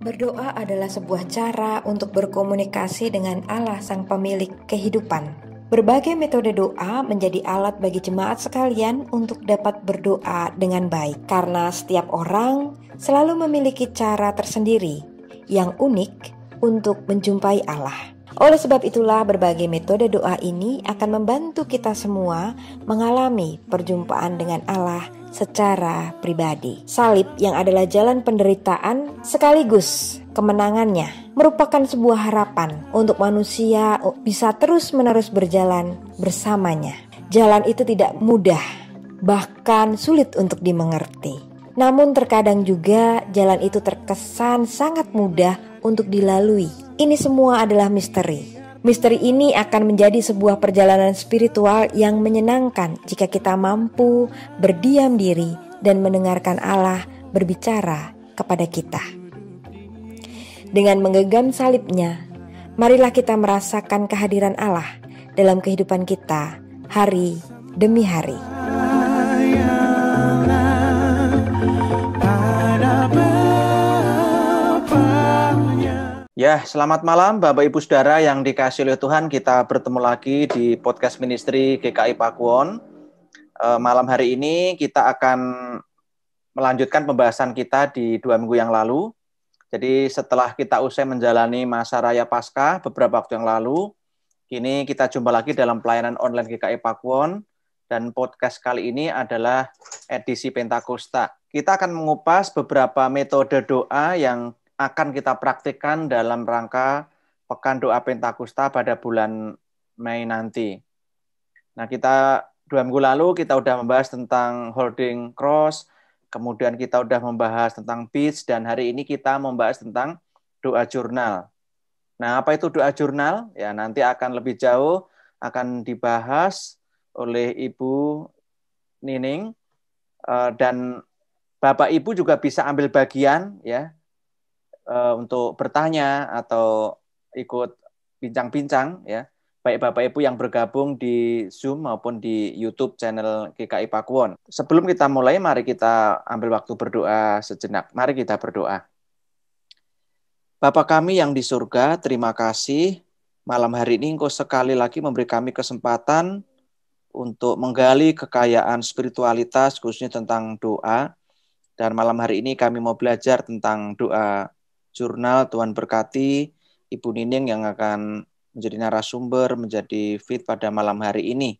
Berdoa adalah sebuah cara untuk berkomunikasi dengan Allah Sang Pemilik kehidupan. Berbagai metode doa menjadi alat bagi jemaat sekalian untuk dapat berdoa dengan baik, karena setiap orang selalu memiliki cara tersendiri yang unik untuk menjumpai Allah. Oleh sebab itulah, berbagai metode doa ini akan membantu kita semua mengalami perjumpaan dengan Allah secara pribadi. Salib yang adalah jalan penderitaan sekaligus kemenangannya merupakan sebuah harapan untuk manusia bisa terus-menerus berjalan bersamanya. Jalan itu tidak mudah, bahkan sulit untuk dimengerti. Namun terkadang juga jalan itu terkesan sangat mudah untuk dilalui. Ini semua adalah misteri Misteri ini akan menjadi sebuah perjalanan spiritual yang menyenangkan jika kita mampu berdiam diri dan mendengarkan Allah berbicara kepada kita. Dengan menggenggam salibnya, marilah kita merasakan kehadiran Allah dalam kehidupan kita hari demi hari. Ya, selamat malam Bapak Ibu Saudara yang dikasih oleh Tuhan. Kita bertemu lagi di podcast ministry GKI Pakuwon. Eh, malam hari ini kita akan melanjutkan pembahasan kita di dua minggu yang lalu. Jadi setelah kita usai menjalani masa raya pasca beberapa waktu yang lalu, kini kita jumpa lagi dalam pelayanan online GKI Pakuwon dan podcast kali ini adalah edisi Pentakosta. Kita akan mengupas beberapa metode doa yang akan kita praktikkan dalam rangka Pekan Doa Pentakosta pada bulan Mei nanti. Nah, kita dua minggu lalu kita sudah membahas tentang holding cross, kemudian kita sudah membahas tentang pitch, dan hari ini kita membahas tentang doa jurnal. Nah, apa itu doa jurnal? Ya, nanti akan lebih jauh akan dibahas oleh Ibu Nining eh, dan Bapak Ibu juga bisa ambil bagian ya uh, untuk bertanya atau ikut bincang-bincang ya baik Bapak Ibu yang bergabung di Zoom maupun di YouTube channel GKI Pakuwon. Sebelum kita mulai, mari kita ambil waktu berdoa sejenak. Mari kita berdoa. Bapak kami yang di surga, terima kasih malam hari ini Engkau sekali lagi memberi kami kesempatan untuk menggali kekayaan spiritualitas khususnya tentang doa. Dan malam hari ini kami mau belajar tentang doa jurnal Tuhan berkati Ibu Nining yang akan menjadi narasumber, menjadi fit pada malam hari ini.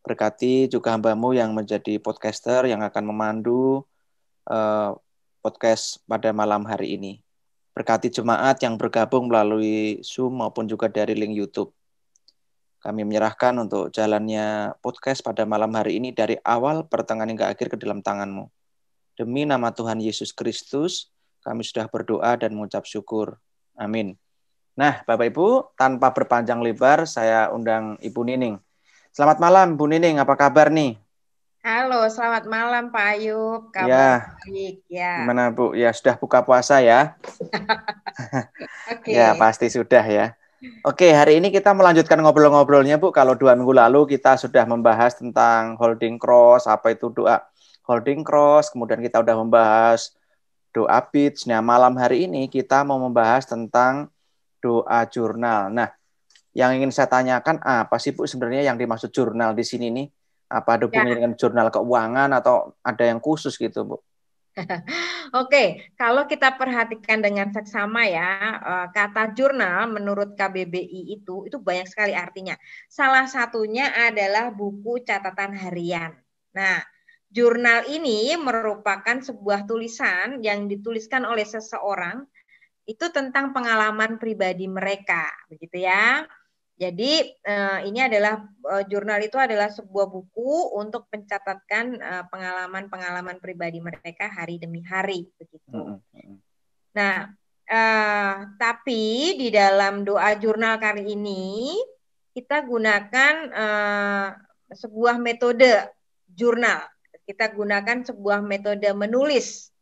Berkati juga hambamu yang menjadi podcaster yang akan memandu eh, podcast pada malam hari ini. Berkati jemaat yang bergabung melalui Zoom maupun juga dari link YouTube. Kami menyerahkan untuk jalannya podcast pada malam hari ini dari awal pertengahan hingga akhir ke dalam tanganmu. Demi nama Tuhan Yesus Kristus, kami sudah berdoa dan mengucap syukur. Amin. Nah, Bapak Ibu, tanpa berpanjang lebar, saya undang Ibu Nining. Selamat malam, Bu Nining. Apa kabar nih? Halo, selamat malam Pak Ayub. Ya. Kabar ya. baik ya. Gimana Bu? Ya sudah buka puasa ya? okay. Ya pasti sudah ya. Oke, hari ini kita melanjutkan ngobrol-ngobrolnya Bu. Kalau dua minggu lalu kita sudah membahas tentang holding cross, apa itu doa holding cross. Kemudian kita sudah membahas doa pitch. Nah, malam hari ini kita mau membahas tentang doa jurnal. Nah, yang ingin saya tanyakan apa sih Bu sebenarnya yang dimaksud jurnal di sini nih? Apa ada hubungannya ya. dengan jurnal keuangan atau ada yang khusus gitu, Bu? Oke, okay. kalau kita perhatikan dengan seksama ya, eh, kata jurnal menurut KBBI itu itu banyak sekali artinya. Salah satunya adalah buku catatan harian. Nah, Jurnal ini merupakan sebuah tulisan yang dituliskan oleh seseorang itu tentang pengalaman pribadi mereka, begitu ya. Jadi eh, ini adalah eh, jurnal itu adalah sebuah buku untuk mencatatkan eh, pengalaman-pengalaman pribadi mereka hari demi hari begitu. Nah, eh, tapi di dalam doa jurnal kali ini kita gunakan eh, sebuah metode jurnal kita gunakan sebuah metode menulis,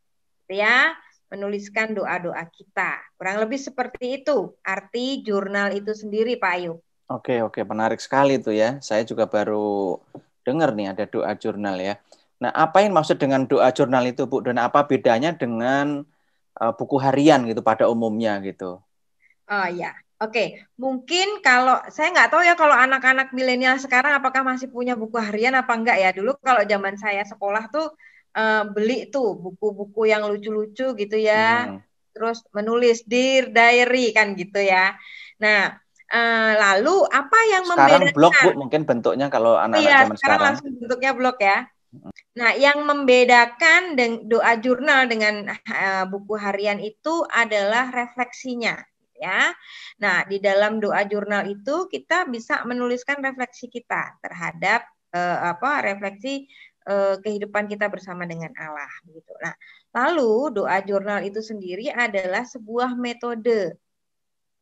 gitu ya, menuliskan doa-doa kita. Kurang lebih seperti itu arti jurnal itu sendiri, Pak Ayu. Oke, oke, menarik sekali itu ya. Saya juga baru dengar nih ada doa jurnal ya. Nah, apa yang maksud dengan doa jurnal itu, Bu? Dan apa bedanya dengan uh, buku harian gitu pada umumnya gitu? Oh ya, Oke, mungkin kalau saya nggak tahu ya kalau anak-anak milenial sekarang apakah masih punya buku harian apa enggak ya. Dulu kalau zaman saya sekolah tuh uh, beli tuh buku-buku yang lucu-lucu gitu ya. Hmm. Terus menulis dear diary kan gitu ya. Nah, uh, lalu apa yang sekarang membedakan? Sekarang blog Bu mungkin bentuknya kalau anak-anak iya, zaman sekarang. sekarang langsung bentuknya blog ya. Hmm. Nah, yang membedakan doa jurnal dengan uh, buku harian itu adalah refleksinya ya. Nah, di dalam doa jurnal itu kita bisa menuliskan refleksi kita terhadap eh, apa refleksi eh, kehidupan kita bersama dengan Allah gitu. Nah, lalu doa jurnal itu sendiri adalah sebuah metode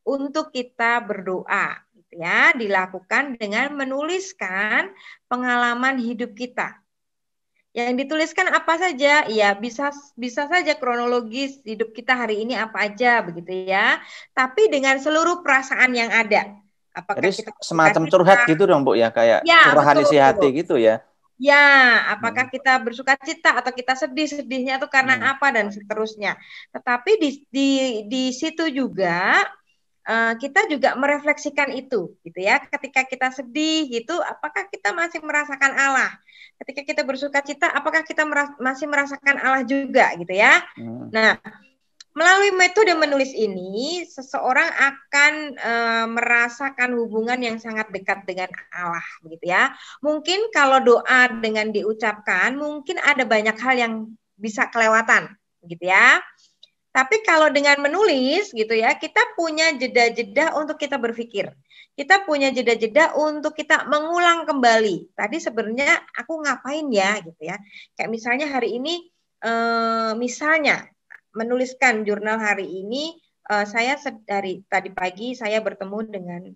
untuk kita berdoa gitu ya, dilakukan dengan menuliskan pengalaman hidup kita yang dituliskan apa saja ya bisa bisa saja kronologis hidup kita hari ini apa aja begitu ya tapi dengan seluruh perasaan yang ada apakah Jadi kita, semacam kita, curhat gitu dong Bu ya kayak ya, curahan isi hati betul. gitu ya Ya, apakah hmm. kita bersuka cita atau kita sedih sedihnya itu karena hmm. apa dan seterusnya. Tetapi di di di situ juga Eh, kita juga merefleksikan itu gitu ya ketika kita sedih itu apakah kita masih merasakan Allah ketika kita bersuka cita apakah kita meras masih merasakan Allah juga gitu ya hmm. nah melalui metode menulis ini seseorang akan e, merasakan hubungan yang sangat dekat dengan Allah gitu ya mungkin kalau doa dengan diucapkan mungkin ada banyak hal yang bisa kelewatan gitu ya tapi kalau dengan menulis gitu ya, kita punya jeda-jeda untuk kita berpikir. Kita punya jeda-jeda untuk kita mengulang kembali. Tadi sebenarnya aku ngapain ya gitu ya. Kayak misalnya hari ini eh, misalnya menuliskan jurnal hari ini eh, saya dari tadi pagi saya bertemu dengan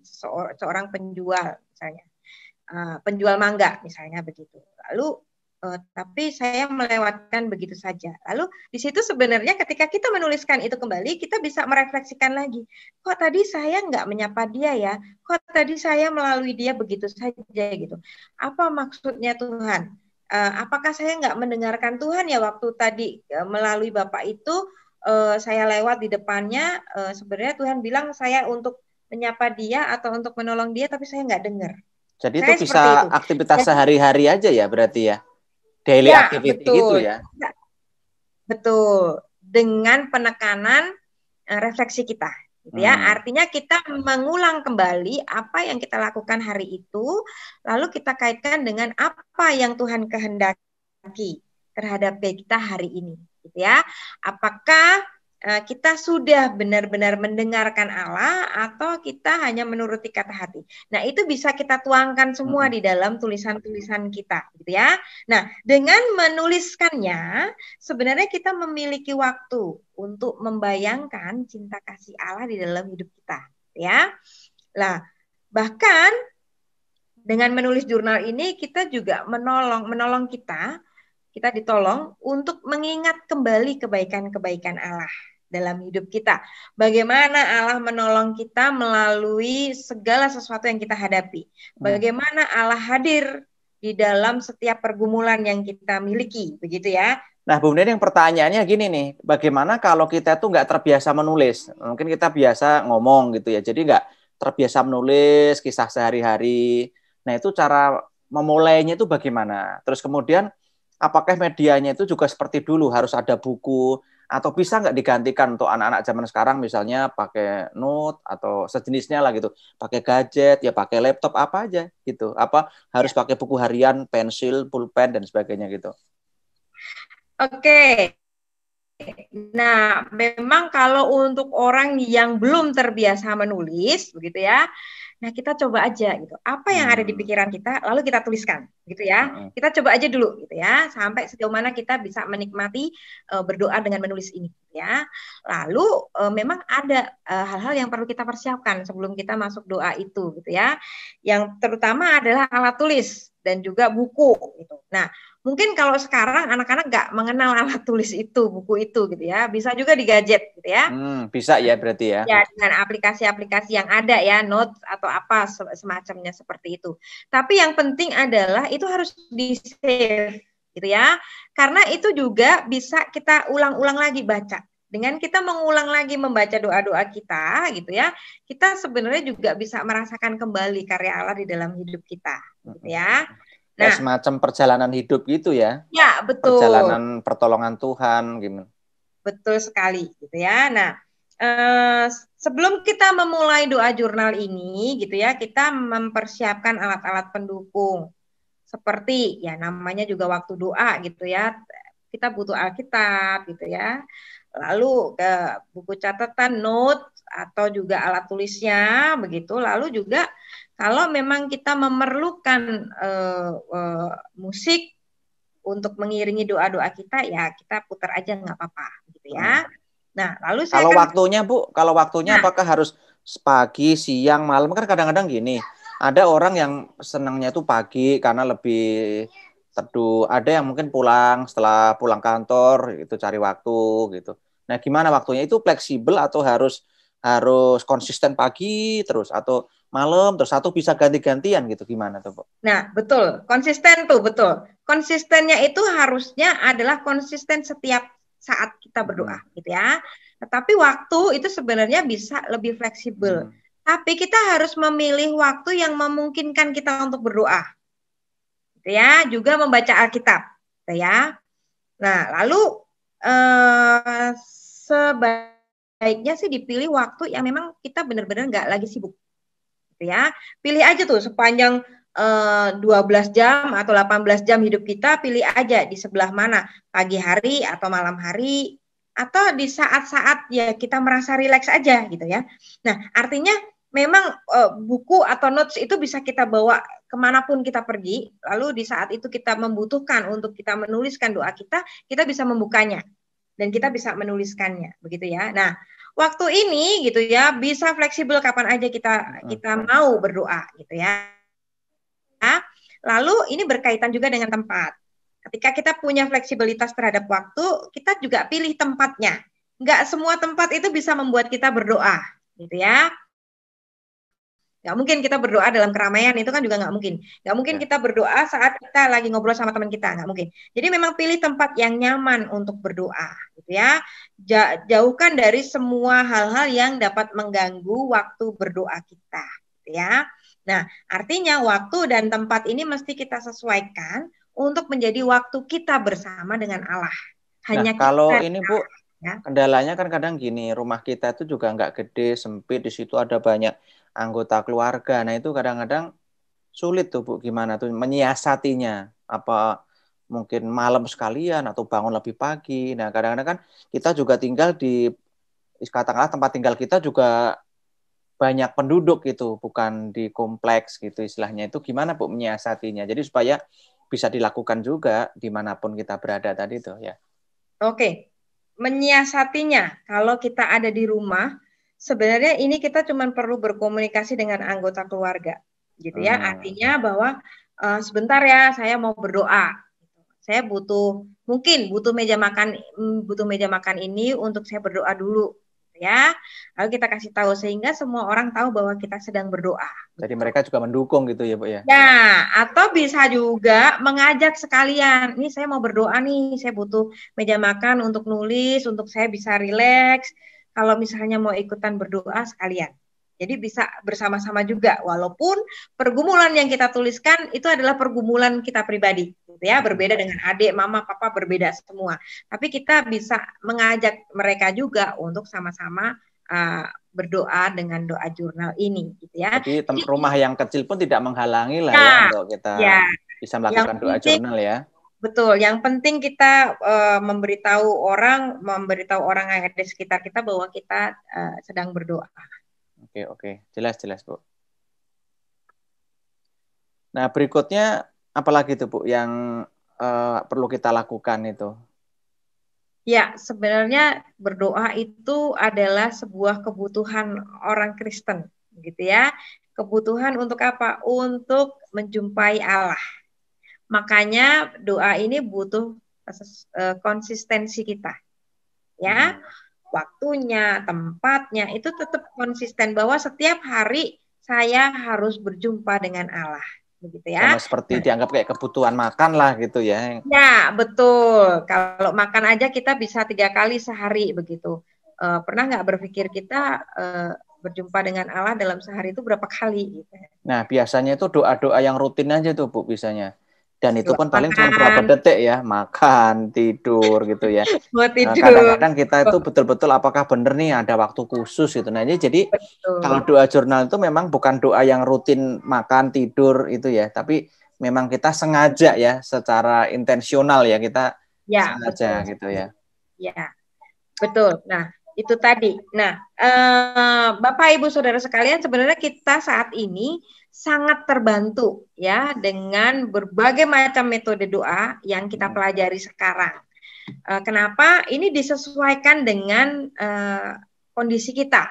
seorang penjual misalnya. Eh, penjual mangga misalnya begitu. Lalu uh, tapi saya melewatkan begitu saja. Lalu di situ sebenarnya ketika kita menuliskan itu kembali, kita bisa merefleksikan lagi. Kok tadi saya nggak menyapa dia ya? Kok tadi saya melalui dia begitu saja gitu? Apa maksudnya Tuhan? Uh, apakah saya nggak mendengarkan Tuhan ya waktu tadi uh, melalui bapak itu uh, saya lewat di depannya? Uh, sebenarnya Tuhan bilang saya untuk menyapa dia atau untuk menolong dia, tapi saya nggak dengar. Jadi saya itu bisa itu. aktivitas sehari-hari aja ya berarti ya? daily ya, activity gitu betul. ya. ya. Betul. Dengan penekanan eh, refleksi kita gitu ya. Hmm. Artinya kita mengulang kembali apa yang kita lakukan hari itu, lalu kita kaitkan dengan apa yang Tuhan kehendaki terhadap kita hari ini, gitu ya. Apakah Eh, kita sudah benar-benar mendengarkan Allah atau kita hanya menuruti kata hati. Nah, itu bisa kita tuangkan semua di dalam tulisan-tulisan kita, gitu ya. Nah, dengan menuliskannya, sebenarnya kita memiliki waktu untuk membayangkan cinta kasih Allah di dalam hidup kita, gitu ya. Lah, bahkan dengan menulis jurnal ini kita juga menolong menolong kita kita ditolong untuk mengingat kembali kebaikan-kebaikan Allah dalam hidup kita. Bagaimana Allah menolong kita melalui segala sesuatu yang kita hadapi. Hmm. Bagaimana Allah hadir di dalam setiap pergumulan yang kita miliki, begitu ya. Nah, Bu yang pertanyaannya gini nih, bagaimana kalau kita tuh nggak terbiasa menulis? Mungkin kita biasa ngomong gitu ya, jadi nggak terbiasa menulis kisah sehari-hari. Nah, itu cara memulainya itu bagaimana? Terus kemudian apakah medianya itu juga seperti dulu harus ada buku atau bisa nggak digantikan untuk anak-anak zaman sekarang misalnya pakai note atau sejenisnya lah gitu pakai gadget ya pakai laptop apa aja gitu apa harus ya. pakai buku harian pensil pulpen dan sebagainya gitu oke okay. Nah, memang kalau untuk orang yang belum terbiasa menulis, begitu ya. Nah, kita coba aja gitu. Apa yang ada di hmm. pikiran kita, lalu kita tuliskan, gitu ya. Hmm. Kita coba aja dulu, gitu ya, sampai sejauh mana kita bisa menikmati uh, berdoa dengan menulis ini, gitu ya. Lalu uh, memang ada hal eh, hal-hal yang perlu kita persiapkan sebelum kita masuk doa itu, gitu ya. Yang terutama adalah alat tulis dan juga buku, gitu. Nah, Mungkin kalau sekarang anak-anak nggak mengenal alat tulis itu, buku itu gitu ya. Bisa juga di gadget gitu ya. Hmm, bisa ya berarti ya. Ya dengan aplikasi-aplikasi yang ada ya, notes atau apa semacamnya seperti itu. Tapi yang penting adalah itu harus di save gitu ya. Karena itu juga bisa kita ulang-ulang lagi baca dengan kita mengulang lagi membaca doa-doa kita gitu ya kita sebenarnya juga bisa merasakan kembali karya Allah di dalam hidup kita gitu ya Nah, semacam perjalanan hidup gitu ya. Ya, betul. Perjalanan pertolongan Tuhan gimana? Betul sekali gitu ya. Nah, eh, sebelum kita memulai doa jurnal ini gitu ya, kita mempersiapkan alat-alat pendukung. Seperti ya namanya juga waktu doa gitu ya. Kita butuh Alkitab gitu ya. Lalu ke buku catatan note atau juga alat tulisnya begitu. Lalu juga kalau memang kita memerlukan uh, uh, musik untuk mengiringi doa-doa kita, ya kita putar aja nggak apa-apa, gitu ya. Hmm. Nah, lalu saya kalau kan, waktunya bu, kalau waktunya nah, apakah harus pagi, siang, malam? Kan kadang-kadang gini, ada orang yang senangnya itu pagi karena lebih teduh. Ada yang mungkin pulang setelah pulang kantor itu cari waktu gitu. Nah, gimana waktunya itu fleksibel atau harus harus konsisten pagi terus atau malam terus satu bisa ganti-gantian gitu gimana tuh, Bu? Nah, betul. Konsisten tuh, betul. Konsistennya itu harusnya adalah konsisten setiap saat kita berdoa hmm. gitu ya. Tetapi waktu itu sebenarnya bisa lebih fleksibel. Hmm. Tapi kita harus memilih waktu yang memungkinkan kita untuk berdoa. Gitu ya, juga membaca Alkitab, gitu ya. Nah, lalu eh sebaiknya sih dipilih waktu yang memang kita benar-benar nggak lagi sibuk ya. Pilih aja tuh sepanjang eh, 12 jam atau 18 jam hidup kita pilih aja di sebelah mana, pagi hari atau malam hari atau di saat-saat ya kita merasa rileks aja gitu ya. Nah, artinya memang e, buku atau notes itu bisa kita bawa kemanapun kita pergi. Lalu di saat itu kita membutuhkan untuk kita menuliskan doa kita, kita bisa membukanya dan kita bisa menuliskannya, begitu ya. Nah, waktu ini gitu ya bisa fleksibel kapan aja kita kita mau berdoa gitu ya. Lalu ini berkaitan juga dengan tempat. Ketika kita punya fleksibilitas terhadap waktu, kita juga pilih tempatnya. Enggak semua tempat itu bisa membuat kita berdoa gitu ya. Gak mungkin kita berdoa dalam keramaian itu kan juga nggak mungkin. Gak mungkin ya. kita berdoa saat kita lagi ngobrol sama teman kita, nggak mungkin. Jadi memang pilih tempat yang nyaman untuk berdoa, gitu ya. Jauhkan dari semua hal-hal yang dapat mengganggu waktu berdoa kita, gitu ya. Nah, artinya waktu dan tempat ini mesti kita sesuaikan untuk menjadi waktu kita bersama dengan Allah. Nah, Hanya nah, kalau kita, ini Bu, ya. kendalanya kan kadang gini, rumah kita itu juga nggak gede, sempit, di situ ada banyak anggota keluarga. Nah itu kadang-kadang sulit tuh Bu gimana tuh menyiasatinya apa mungkin malam sekalian atau bangun lebih pagi. Nah kadang-kadang kan kita juga tinggal di katakanlah tempat tinggal kita juga banyak penduduk gitu, bukan di kompleks gitu istilahnya itu gimana Bu menyiasatinya. Jadi supaya bisa dilakukan juga dimanapun kita berada tadi tuh ya. Oke, menyiasatinya kalau kita ada di rumah sebenarnya ini kita cuma perlu berkomunikasi dengan anggota keluarga, gitu ya. Hmm. Artinya bahwa uh, sebentar ya, saya mau berdoa. Saya butuh mungkin butuh meja makan mm, butuh meja makan ini untuk saya berdoa dulu gitu ya. Lalu kita kasih tahu sehingga semua orang tahu bahwa kita sedang berdoa. Jadi gitu. mereka juga mendukung gitu ya, Bu ya. Ya, atau bisa juga mengajak sekalian. Ini saya mau berdoa nih, saya butuh meja makan untuk nulis, untuk saya bisa rileks kalau misalnya mau ikutan berdoa sekalian. Jadi bisa bersama-sama juga walaupun pergumulan yang kita tuliskan itu adalah pergumulan kita pribadi gitu ya, berbeda dengan adik, mama, papa berbeda semua. Tapi kita bisa mengajak mereka juga untuk sama-sama uh, berdoa dengan doa jurnal ini gitu ya. Jadi rumah yang kecil pun tidak menghalangi lah nah, ya iya. untuk kita ya, bisa melakukan doa jurnal ya. Betul. Yang penting kita uh, memberitahu orang, memberitahu orang yang ada di sekitar kita bahwa kita uh, sedang berdoa. Oke, oke. Jelas, jelas, Bu. Nah, berikutnya apalagi itu, Bu, yang uh, perlu kita lakukan itu? Ya, sebenarnya berdoa itu adalah sebuah kebutuhan orang Kristen, gitu ya. Kebutuhan untuk apa? Untuk menjumpai Allah Makanya doa ini butuh eh, konsistensi kita. Ya, hmm. waktunya, tempatnya itu tetap konsisten bahwa setiap hari saya harus berjumpa dengan Allah begitu ya. Sama seperti dianggap kayak kebutuhan makan lah gitu ya. Ya betul. Kalau makan aja kita bisa tiga kali sehari begitu. E, pernah nggak berpikir kita e, berjumpa dengan Allah dalam sehari itu berapa kali? Gitu. Nah biasanya itu doa doa yang rutin aja tuh bu, biasanya dan itu pun paling cuma berapa detik ya makan tidur gitu ya nah, kadang-kadang nah, kita itu betul-betul apakah benar nih ada waktu khusus gitu nah ini jadi Betul. kalau doa jurnal itu memang bukan doa yang rutin makan tidur itu ya tapi memang kita sengaja ya secara intensional ya kita ya, sengaja betul. gitu ya ya betul nah itu tadi. Nah, eh, Bapak Ibu Saudara sekalian, sebenarnya kita saat ini sangat terbantu ya dengan berbagai macam metode doa yang kita hmm. pelajari sekarang. Eh, kenapa? Ini disesuaikan dengan eh, kondisi kita,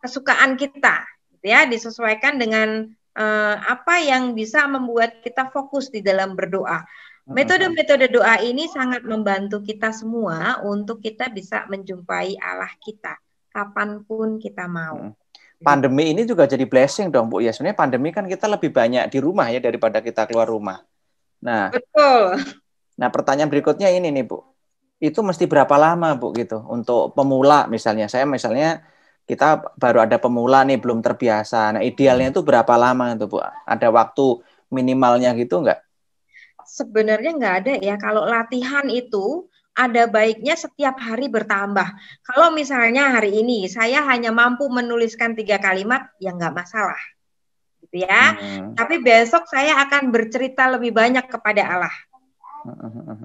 kesukaan kita, ya, disesuaikan dengan eh, apa yang bisa membuat kita fokus di dalam berdoa. Metode-metode doa ini sangat membantu kita semua untuk kita bisa menjumpai Allah kita kapanpun kita mau. Hmm. Gitu. Pandemi ini juga jadi blessing dong Bu ya. Sebenarnya pandemi kan kita lebih banyak di rumah ya daripada kita keluar rumah. Nah, betul. Nah pertanyaan berikutnya ini nih Bu, itu mesti berapa lama Bu gitu untuk pemula misalnya saya misalnya kita baru ada pemula nih belum terbiasa. Nah idealnya itu berapa lama itu Bu? Ada waktu minimalnya gitu enggak? sebenarnya nggak ada ya kalau latihan itu ada baiknya setiap hari bertambah. Kalau misalnya hari ini saya hanya mampu menuliskan tiga kalimat, ya nggak masalah, gitu ya. Hmm. Tapi besok saya akan bercerita lebih banyak kepada Allah,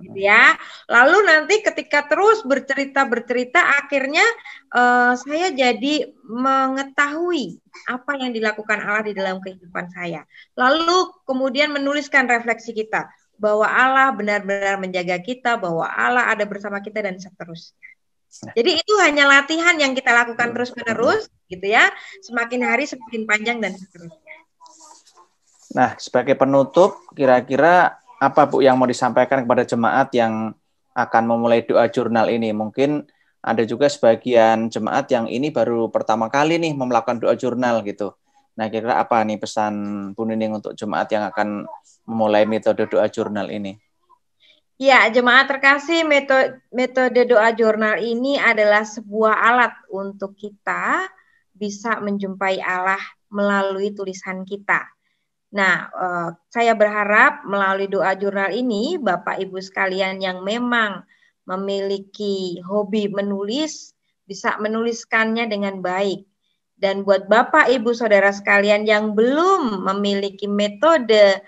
gitu ya. Lalu nanti ketika terus bercerita bercerita, akhirnya uh, saya jadi mengetahui apa yang dilakukan Allah di dalam kehidupan saya. Lalu kemudian menuliskan refleksi kita bahwa Allah benar-benar menjaga kita, bahwa Allah ada bersama kita dan seterusnya. Jadi itu hanya latihan yang kita lakukan terus-menerus gitu ya, semakin hari semakin panjang dan seterusnya. Nah, sebagai penutup kira-kira apa Bu yang mau disampaikan kepada jemaat yang akan memulai doa jurnal ini? Mungkin ada juga sebagian jemaat yang ini baru pertama kali nih melakukan doa jurnal gitu. Nah, kira-kira apa nih pesan Bu Nining untuk jemaat yang akan memulai metode doa jurnal ini? Ya, jemaat terkasih, metode, doa jurnal ini adalah sebuah alat untuk kita bisa menjumpai Allah melalui tulisan kita. Nah, eh, saya berharap melalui doa jurnal ini, Bapak Ibu sekalian yang memang memiliki hobi menulis, bisa menuliskannya dengan baik dan buat Bapak, Ibu, Saudara sekalian yang belum memiliki metode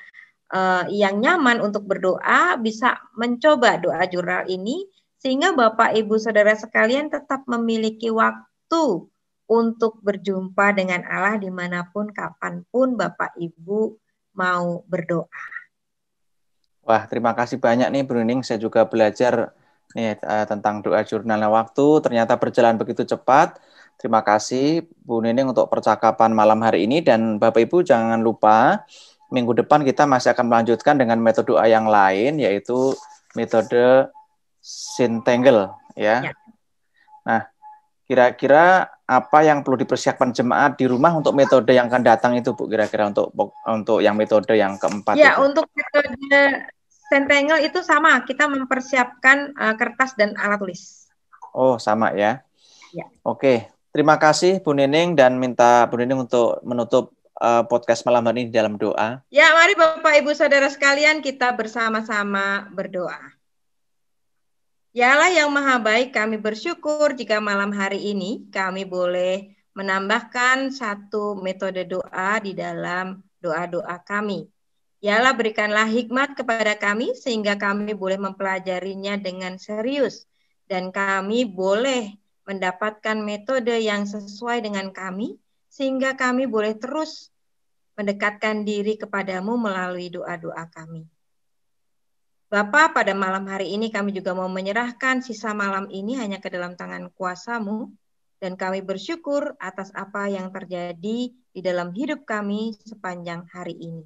uh, yang nyaman untuk berdoa, bisa mencoba doa jurnal ini sehingga Bapak, Ibu, Saudara sekalian tetap memiliki waktu untuk berjumpa dengan Allah dimanapun, kapanpun Bapak, Ibu mau berdoa. Wah, terima kasih banyak nih, Bruning. Saya juga belajar nih uh, tentang doa jurnal waktu. Ternyata berjalan begitu cepat Terima kasih Bu Nining untuk percakapan malam hari ini dan Bapak Ibu jangan lupa minggu depan kita masih akan melanjutkan dengan metode doa yang lain yaitu metode sintengel ya. ya. Nah, kira-kira apa yang perlu dipersiapkan jemaat di rumah untuk metode yang akan datang itu Bu kira-kira untuk untuk yang metode yang keempat Ya, itu. untuk metode sintengel itu sama, kita mempersiapkan uh, kertas dan alat tulis. Oh, sama ya. ya. Oke, Terima kasih Bu Nining dan minta Bu Nining untuk menutup uh, podcast malam hari ini dalam doa. Ya, mari Bapak Ibu Saudara sekalian kita bersama-sama berdoa. Yalah yang maha baik kami bersyukur jika malam hari ini kami boleh menambahkan satu metode doa di dalam doa-doa kami. Yalah berikanlah hikmat kepada kami sehingga kami boleh mempelajarinya dengan serius dan kami boleh mendapatkan metode yang sesuai dengan kami, sehingga kami boleh terus mendekatkan diri kepadamu melalui doa-doa kami. bapak pada malam hari ini kami juga mau menyerahkan sisa malam ini hanya ke dalam tangan kuasamu, dan kami bersyukur atas apa yang terjadi di dalam hidup kami sepanjang hari ini.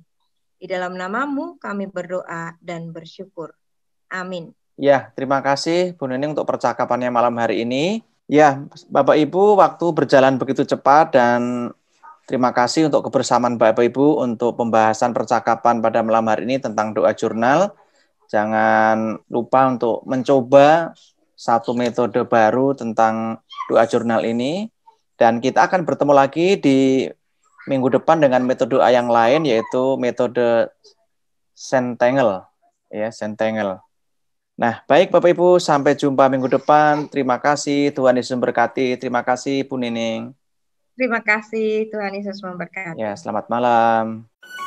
Di dalam namamu kami berdoa dan bersyukur. Amin. Ya, terima kasih Bu Nening untuk percakapannya malam hari ini. Ya, Bapak Ibu, waktu berjalan begitu cepat dan terima kasih untuk kebersamaan Bapak Ibu untuk pembahasan percakapan pada malam hari ini tentang doa jurnal. Jangan lupa untuk mencoba satu metode baru tentang doa jurnal ini dan kita akan bertemu lagi di minggu depan dengan metode doa yang lain yaitu metode Sentengel, ya sentangle Nah, baik Bapak Ibu, sampai jumpa minggu depan. Terima kasih Tuhan Yesus memberkati. Terima kasih Bu Nining. Terima kasih Tuhan Yesus memberkati. Ya, selamat malam.